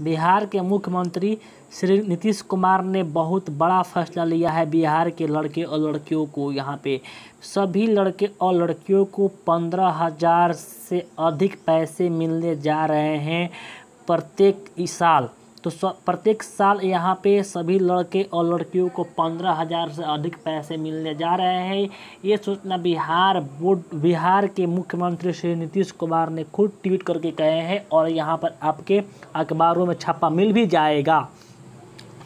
बिहार के मुख्यमंत्री श्री नीतीश कुमार ने बहुत बड़ा फैसला लिया है बिहार के लड़के और लड़कियों को यहाँ पे सभी लड़के और लड़कियों को पंद्रह हज़ार से अधिक पैसे मिलने जा रहे हैं प्रत्येक साल तो प्रत्येक साल यहाँ पे सभी लड़के और लड़कियों को पंद्रह हज़ार से अधिक पैसे मिलने जा रहे हैं ये सूचना बिहार बोर्ड बिहार के मुख्यमंत्री श्री नीतीश कुमार ने खुद ट्वीट करके कहे हैं और यहाँ पर आपके अखबारों में छापा मिल भी जाएगा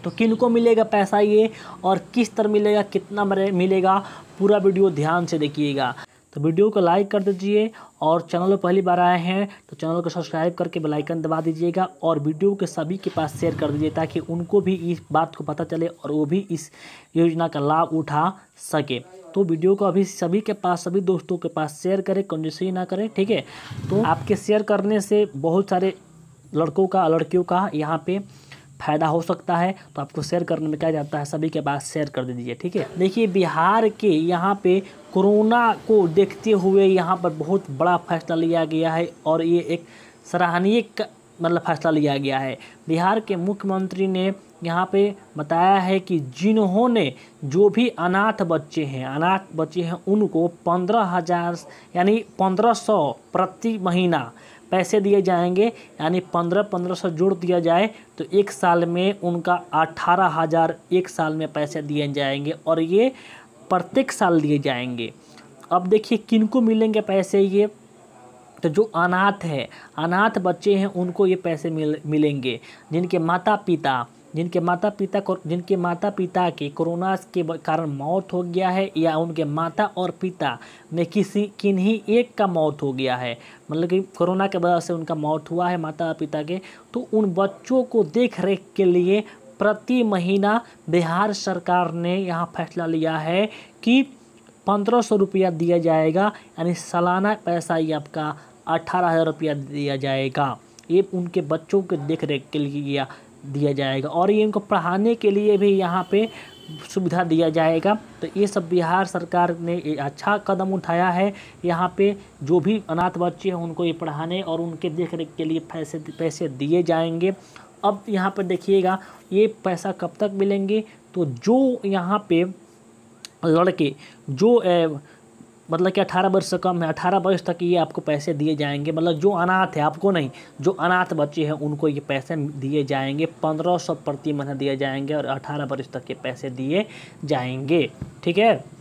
तो किन को मिलेगा पैसा ये और किस तरह मिलेगा कितना मिलेगा पूरा वीडियो ध्यान से देखिएगा तो वीडियो को लाइक कर दीजिए और चैनल पर पहली बार आए हैं तो चैनल को सब्सक्राइब करके बेल आइकन दबा दीजिएगा और वीडियो के सभी के पास शेयर कर दीजिए ताकि उनको भी इस बात को पता चले और वो भी इस योजना का लाभ उठा सके तो वीडियो को अभी सभी के पास सभी दोस्तों के पास शेयर करें कंजूसी ना करें ठीक है तो आपके शेयर करने से बहुत सारे लड़कों का लड़कियों का यहाँ पे फ़ायदा हो सकता है तो आपको शेयर करने में क्या जाता है सभी के पास शेयर कर दीजिए ठीक है देखिए बिहार के यहाँ पे कोरोना को देखते हुए यहाँ पर बहुत बड़ा फैसला लिया गया है और ये एक सराहनीय मतलब फैसला लिया गया है बिहार के मुख्यमंत्री ने यहाँ पे बताया है कि जिन्होंने जो भी अनाथ बच्चे हैं अनाथ बच्चे हैं उनको पंद्रह हज़ार यानी पंद्रह सौ प्रति महीना पैसे दिए जाएंगे यानी पंद्रह पंद्रह सौ जोड़ दिया जाए तो एक साल में उनका अठारह हज़ार एक साल में पैसे दिए जाएंगे और ये प्रत्येक साल दिए जाएंगे अब देखिए किनको मिलेंगे पैसे ये तो जो अनाथ है अनाथ बच्चे हैं उनको ये पैसे मिल मिलेंगे जिनके माता पिता जिनके माता पिता को जिनके माता पिता की कोरोना के कारण मौत हो गया है या उनके माता और पिता में किसी किन्हीं एक का मौत हो गया है मतलब कि कोरोना के वजह से उनका मौत हुआ है माता पिता के तो उन बच्चों को देख रेख के लिए प्रति महीना बिहार सरकार ने यहाँ फैसला लिया है कि पंद्रह सौ रुपया दिया जाएगा यानी सालाना पैसा ही आपका अठारह हज़ार रुपया दिया जाएगा ये उनके बच्चों के देख रेख के लिए दिया जाएगा और ये इनको पढ़ाने के लिए भी यहाँ पे सुविधा दिया जाएगा तो ये सब बिहार सरकार ने अच्छा कदम उठाया है यहाँ पे जो भी अनाथ बच्चे हैं उनको ये पढ़ाने और उनके देख रेख के लिए पैसे पैसे दिए जाएंगे अब यहाँ पर देखिएगा ये पैसा कब तक मिलेंगे तो जो यहाँ पे लड़के जो मतलब कि 18 वर्ष से कम है 18 वर्ष तक ये आपको पैसे दिए जाएंगे मतलब जो अनाथ है आपको नहीं जो अनाथ बच्चे हैं उनको ये पैसे दिए जाएंगे 1500 प्रति महीना दिए जाएंगे और 18 वर्ष तक ये पैसे दिए जाएंगे ठीक है